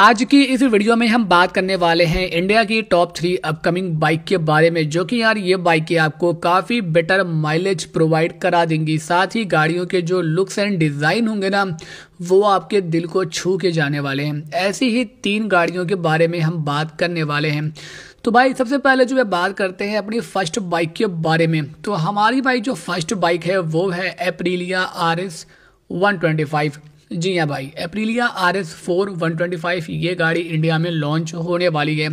आज की इस वीडियो में हम बात करने वाले हैं इंडिया की टॉप थ्री अपकमिंग बाइक के बारे में जो कि यार ये बाइकें आपको काफ़ी बेटर माइलेज प्रोवाइड करा देंगी साथ ही गाड़ियों के जो लुक्स एंड डिज़ाइन होंगे ना वो आपके दिल को छू के जाने वाले हैं ऐसी ही तीन गाड़ियों के बारे में हम बात करने वाले हैं तो भाई सबसे पहले जो है बात करते हैं अपनी फर्स्ट बाइक के बारे में तो हमारी भाई जो फर्स्ट बाइक है वो है एप्रीलिया आर एस जी हाँ भाई Aprilia R S four one twenty five ये गाड़ी इंडिया में लॉन्च होने वाली है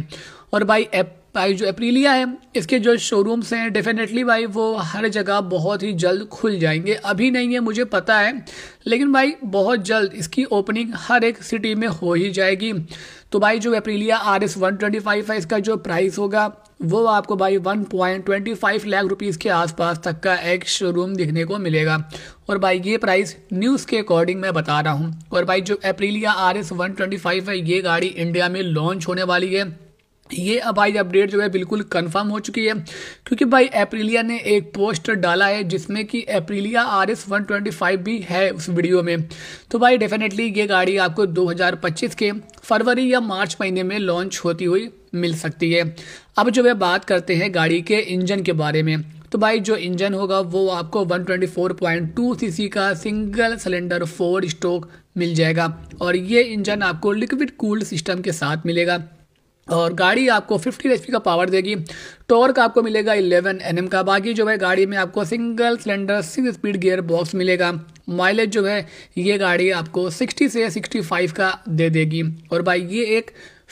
और भाई एप भाई जो अप्रीलिया है इसके जो शोरूम्स हैं डेफिनेटली भाई वो हर जगह बहुत ही जल्द खुल जाएंगे अभी नहीं है मुझे पता है लेकिन भाई बहुत जल्द इसकी ओपनिंग हर एक सिटी में हो ही जाएगी तो भाई जो Aprilia R S one twenty five है इसका जो प्राइस होगा वो आपको भाई one point twenty five lakh rupees के आसपास तक का एक शोरूम दिखने को मिलेगा और भाई ये प्राइस न्यूज़ के अकॉर्डिंग मैं बता रहा हूँ और भाई जो Aprilia R S one twenty five है ये गाड़ी इंडिया में लॉन्च होने वाली है ये अब भाई अपडेट जो है बिल्कुल कंफर्म हो चुकी है क्योंकि भाई अप्रीलिया ने एक पोस्ट डाला है जिसमें कि Aprilia R S one twenty five भी है उस वीडियो में तो भाई डेफिनेटली ये गाड़ी आपको 2025 के फरवरी या मार्च महीने में लॉन्च होती हुई मिल सकती है अब जो है बात करते हैं गाड़ी के इंजन के बारे में तो भाई जो इंजन होगा वो आपको 124.2 सीसी का सिंगल सिलेंडर फोर स्ट्रोक मिल जाएगा और ये इंजन आपको लिक्विड कूल्ड सिस्टम के साथ मिलेगा और गाड़ी आपको 50 एच का पावर देगी टॉर्क आपको मिलेगा 11 एन का बाकी जो है गाड़ी में आपको single cylinder six speed gear box मिलेगा माइलेज जो है ये गाड़ी आपको 60 से 65 का दे देगी और भाई ये एक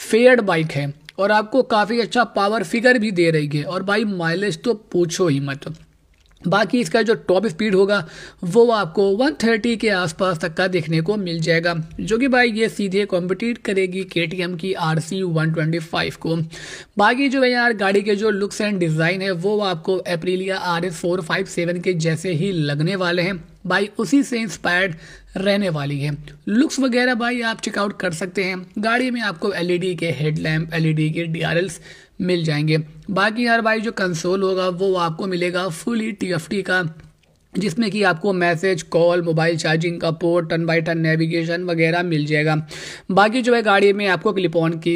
फेयर्ड बाइक है और आपको काफ़ी अच्छा पावर फिगर भी दे रही है और भाई माइलेज तो पूछो ही मत बाकी इसका जो टॉप स्पीड होगा वो आपको 130 के आसपास तक का देखने को मिल जाएगा जो कि भाई ये सीधे कॉम्पिटिट करेगी के की आर सी को बाकी जो है यार गाड़ी के जो लुक्स एंड डिज़ाइन है वो आपको अप्रीलिया आर एस के जैसे ही लगने वाले हैं भाई उसी से इंस्पायर्ड रहने वाली है लुक्स वगैरह भाई आप चेकआउट कर सकते हैं गाड़ी में आपको एल e के हेडलैम्प एल e के डी मिल जाएंगे बाकी यार भाई जो कंसोल होगा वो आपको मिलेगा फुली टी का जिसमें कि आपको मैसेज कॉल मोबाइल चार्जिंग का port turn by turn navigation वगैरह मिल जाएगा बाकी जो है गाड़ी में आपको क्लिपॉन की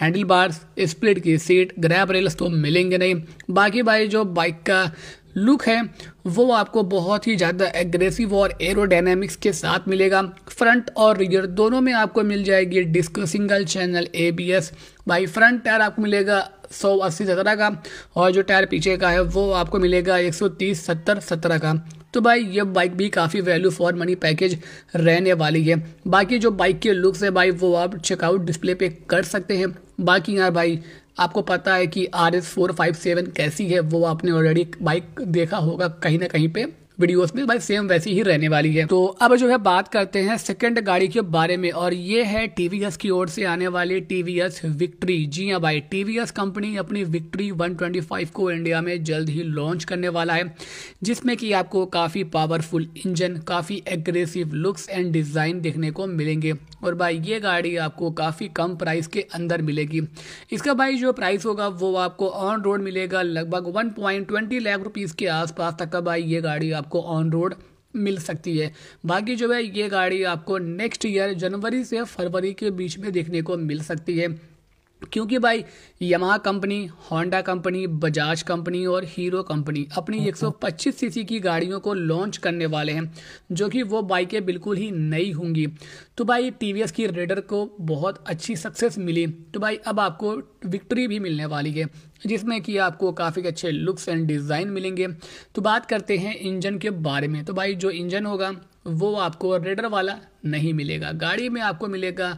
हैंडल बार्स स्प्लिट की सीट ग्रैप रेल्स तो मिलेंगे नहीं बाकी भाई जो बाइक का लुक है वो आपको बहुत ही ज़्यादा एग्रेसिव और एरोडाइनमिक्स के साथ मिलेगा फ्रंट और रियर दोनों में आपको मिल जाएगी disc single channel A B S भाई फ्रंट टायर आपको मिलेगा सौ अस्सी सत्रह का और जो टायर पीछे का है वो आपको मिलेगा एक सौ तीस सत्तर सत्रह का तो भाई ये बाइक भी काफ़ी वैल्यू फॉर मनी पैकेज रहने वाली है बाकी जो बाइक के लुक्स है भाई वो आप चेकआउट डिस्प्ले पे कर सकते हैं बाकी यार भाई आपको पता है कि R S four five seven कैसी है वो आपने ऑलरेडी बाइक देखा होगा कहीं ना कहीं पे वीडियोस में भाई सेम वैसी ही रहने वाली है तो अब जो है बात करते हैं सेकंड गाड़ी के बारे में और ये है टीवीएस की ओर से आने वाली टीवीएस विक्ट्री जी हाँ भाई टीवीएस कंपनी अपनी विक्ट्री 125 को इंडिया में जल्द ही लॉन्च करने वाला है जिसमें कि आपको काफ़ी पावरफुल इंजन काफ़ी एग्रेसिव लुक्स एंड डिज़ाइन देखने को मिलेंगे और भाई ये गाड़ी आपको काफ़ी कम प्राइस के अंदर मिलेगी इसका भाई जो प्राइस होगा वो आपको ऑन रोड मिलेगा लगभग 1.20 लाख रुपीस के आसपास तक का भाई ये गाड़ी आप आपको ऑन रोड मिल सकती है बाकी जो है ये गाड़ी आपको नेक्स्ट ईयर जनवरी से फरवरी के बीच में देखने को मिल सकती है क्योंकि भाई Yamaha company Honda company Bajaj company और हीरो कंपनी अपनी 125 हाँ, हाँ। सीसी की गाड़ियों को लॉन्च करने वाले हैं जो कि वो बाइकें बिल्कुल ही नई होंगी तो भाई टीवीएस की रेडर को बहुत अच्छी सक्सेस मिली तो भाई अब आपको विक्ट्री भी मिलने वाली है जिसमें कि आपको काफ़ी अच्छे लुक्स एंड डिज़ाइन मिलेंगे तो बात करते हैं इंजन के बारे में तो भाई जो इंजन होगा वो आपको रेडर वाला नहीं मिलेगा गाड़ी में आपको मिलेगा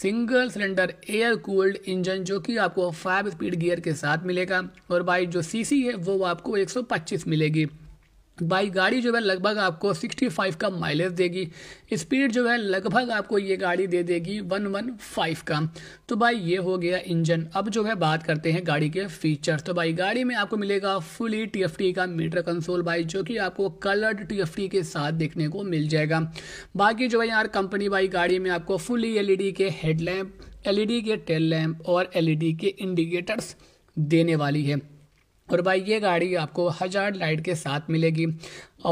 single cylinder air cooled engine जो कि आपको फाइव स्पीड गियर के साथ मिलेगा और बाइक जो सीसी है वो आपको 125 मिलेगी बाई गाड़ी जो है लगभग आपको 65 का माइलेज देगी स्पीड जो है लगभग आपको ये गाड़ी दे देगी 115 का तो भाई ये हो गया इंजन अब जो है बात करते हैं गाड़ी के फीचर्स तो भाई गाड़ी में आपको मिलेगा फुली टी का मीटर कंसोल भाई जो कि आपको कलर्ड टी के साथ देखने को मिल जाएगा बाकी जो है यार कंपनी बाई गाड़ी में आपको फुली एल e के हेडलैम्प एल e के टेल लैम्प और एल e के इंडिकेटर्स देने वाली है और भाई ये गाड़ी आपको हज़ार लाइट के साथ मिलेगी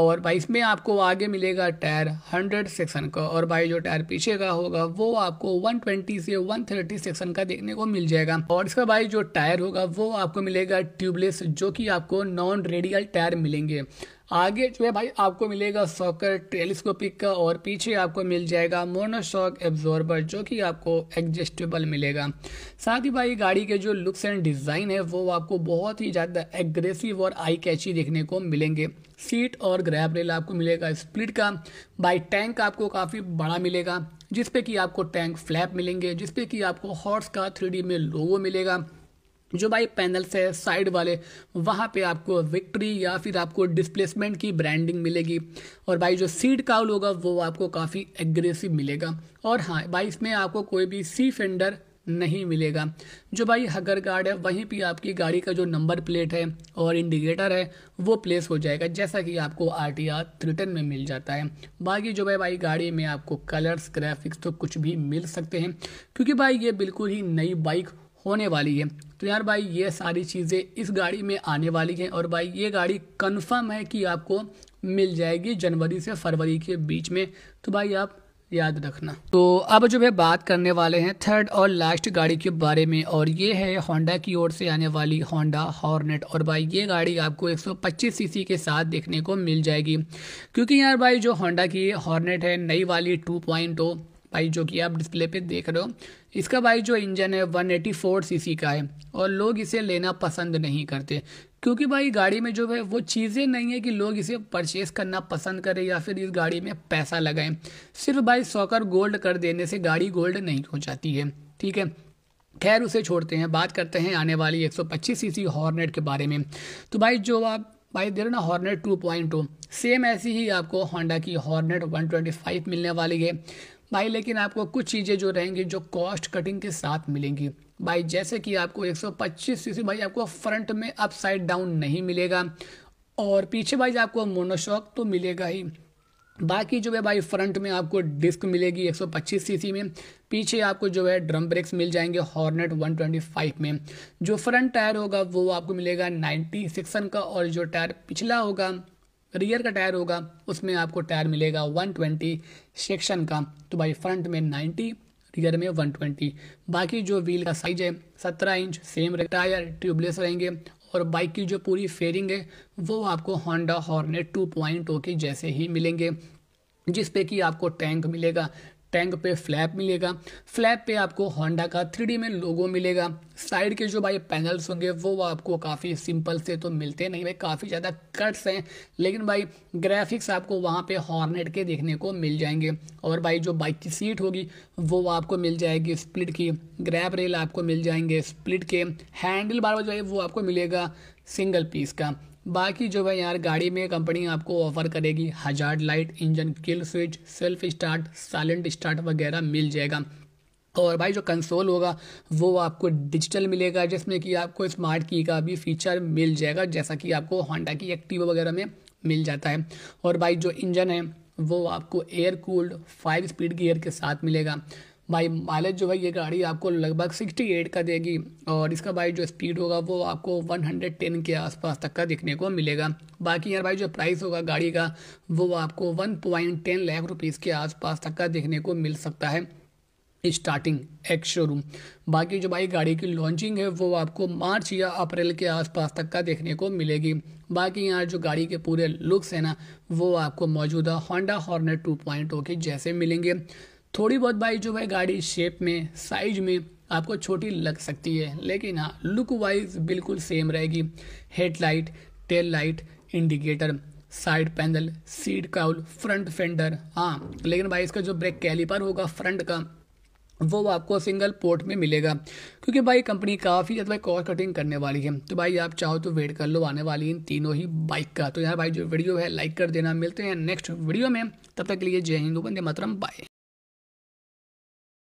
और भाई इसमें आपको आगे मिलेगा टायर हंड्रेड सेक्शन का और भाई जो टायर पीछे का होगा वो आपको 120 से 130 सेक्शन का देखने को मिल जाएगा और इसका भाई जो टायर होगा वो आपको मिलेगा ट्यूबलेस जो कि आपको नॉन रेडियल टायर मिलेंगे आगे जो है भाई आपको मिलेगा सॉकर टेलीस्कोपिक का और पीछे आपको मिल जाएगा मोनोशॉक एब्जॉर्बर जो कि आपको एडजस्टेबल मिलेगा साथ ही भाई गाड़ी के जो लुक्स एंड डिज़ाइन है वो आपको बहुत ही ज़्यादा एग्रेसिव और आई कैची देखने को मिलेंगे सीट और ग्रैब रेल आपको मिलेगा स्प्लिट का बाई टैंक आपको काफ़ी बड़ा मिलेगा जिसपे कि आपको टैंक फ्लैप मिलेंगे जिसपे कि आपको हॉर्स का थ्री में लोगो मिलेगा जो भाई पैनल्स है साइड वाले वहाँ पे आपको विक्ट्री या फिर आपको डिस्प्लेसमेंट की ब्रांडिंग मिलेगी और भाई जो सीट काउल होगा वो आपको काफ़ी एग्रेसिव मिलेगा और हाँ भाई इसमें आपको कोई भी सी फेंडर नहीं मिलेगा जो भाई हगर गार्ड है वहीं पे आपकी गाड़ी का जो नंबर प्लेट है और इंडिकेटर है वो प्लेस हो जाएगा जैसा कि आपको आर टी आर में मिल जाता है बाकी जो भाई भाई गाड़ी में आपको कलर्स ग्राफिक्स तो कुछ भी मिल सकते हैं क्योंकि भाई ये बिल्कुल ही नई बाइक होने वाली है तो यार भाई ये सारी चीज़ें इस गाड़ी में आने वाली हैं और भाई ये गाड़ी कन्फर्म है कि आपको मिल जाएगी जनवरी से फरवरी के बीच में तो भाई आप याद रखना तो अब जो है बात करने वाले हैं थर्ड और लास्ट गाड़ी के बारे में और ये है होंडा की ओर से आने वाली होंडा हॉर्नेट और भाई ये गाड़ी आपको 125 सीसी के साथ देखने को मिल जाएगी क्योंकि यार भाई जो होंडा की हॉर्नेट है नई वाली टू पॉइंट भाई जो कि आप डिस्प्ले पे देख रहे हो इसका भाई जो इंजन है 184 सी का है और लोग इसे लेना पसंद नहीं करते क्योंकि भाई गाड़ी में जो है वो चीज़ें नहीं है कि लोग इसे परचेस करना पसंद करें या फिर इस गाड़ी में पैसा लगाएं सिर्फ भाई सौकर गोल्ड कर देने से गाड़ी गोल्ड नहीं हो जाती है ठीक है खैर उसे छोड़ते हैं बात करते हैं आने वाली 125 सीसी हॉर्नेट के बारे में तो भाई जो आप भाई दे रहे ना Hornet two point two same ऐसी ही आपको होंडा की हॉर्नेट 125 मिलने वाली है भाई लेकिन आपको कुछ चीज़ें जो रहेंगी जो कॉस्ट कटिंग के साथ मिलेंगी भाई जैसे कि आपको 125 सीसी भाई आपको फ्रंट में अप साइड डाउन नहीं मिलेगा और पीछे भाई आपको मोनोशॉक तो मिलेगा ही बाकी जो है भाई फ्रंट में आपको डिस्क मिलेगी 125 सीसी में पीछे आपको जो है ड्रम ब्रेक्स मिल जाएंगे हॉर्नेट 125 में जो फ्रंट टायर होगा वो आपको मिलेगा 90 सेक्शन का और जो टायर पिछला होगा रियर का टायर होगा उसमें आपको टायर मिलेगा 120 सेक्शन का तो भाई फ्रंट में 90 रियर में 120 बाकी जो व्हील का साइज है 17 इंच सेम टायर ट्यूबलेस रहेंगे और बाइक की जो पूरी फेयरिंग है वो आपको होंडा हॉर्नेट टू पॉइंट के जैसे ही मिलेंगे जिस पे कि आपको टैंक मिलेगा टैंक पे फ्लैप मिलेगा फ्लैप पे आपको होंडा का थ्री में लोगो मिलेगा साइड के जो भाई पैनल्स होंगे वो आपको काफ़ी सिंपल से तो मिलते नहीं भाई काफ़ी ज़्यादा कट्स हैं लेकिन भाई ग्राफिक्स आपको वहाँ पे हॉर्नेट के देखने को मिल जाएंगे और भाई जो बाइक की सीट होगी वो आपको मिल जाएगी स्प्लिट की ग्रैप रेल आपको मिल जाएंगे स्प्लिट के हैंडल बार जो है वो आपको मिलेगा सिंगल पीस का बाकी जो है यार गाड़ी में कंपनी आपको ऑफर करेगी hazard light engine kill switch self start silent start वगैरह मिल जाएगा और भाई जो कंसोल होगा वो आपको डिजिटल मिलेगा जिसमें कि आपको स्मार्ट की का भी फीचर मिल जाएगा जैसा कि आपको होंडा की एक्टिव वगैरह में मिल जाता है और भाई जो इंजन है वो आपको air cooled five speed gear के साथ मिलेगा भाई माइलेज जो है ये गाड़ी आपको लगभग सिक्सटी एट का देगी और इसका भाई जो स्पीड होगा वो आपको वन हंड्रेड टेन के आसपास तक का देखने को मिलेगा बाकी यार भाई जो प्राइस होगा गाड़ी का वो आपको one point ten lakh rupees के आसपास तक का देखने को मिल सकता है स्टार्टिंग एक्स शोरूम बाकी जो भाई गाड़ी की लॉन्चिंग है वो आपको मार्च या अप्रैल के आसपास तक का देखने को मिलेगी बाकी यहाँ जो गाड़ी के पूरे लुक्स हैं ना वो आपको मौजूदा होंडा हॉर्नेट 2.0 के जैसे मिलेंगे थोड़ी बहुत भाई जो है गाड़ी शेप में साइज में आपको छोटी लग सकती है लेकिन हाँ लुक वाइज बिल्कुल सेम रहेगी headlight tail light indicator side panel seat cowl front fender हाँ लेकिन भाई इसका जो ब्रेक कैलिपर होगा फ्रंट का वो आपको सिंगल पोर्ट में मिलेगा क्योंकि भाई कंपनी काफ़ी ज़्यादा भाई कॉस्ट कटिंग करने वाली है तो भाई आप चाहो तो वेट कर लो आने वाली इन तीनों ही बाइक का तो यार भाई जो वीडियो है लाइक कर देना मिलते हैं नेक्स्ट वीडियो में तब तक के लिए जय हिंदू बंदे मतरम बाय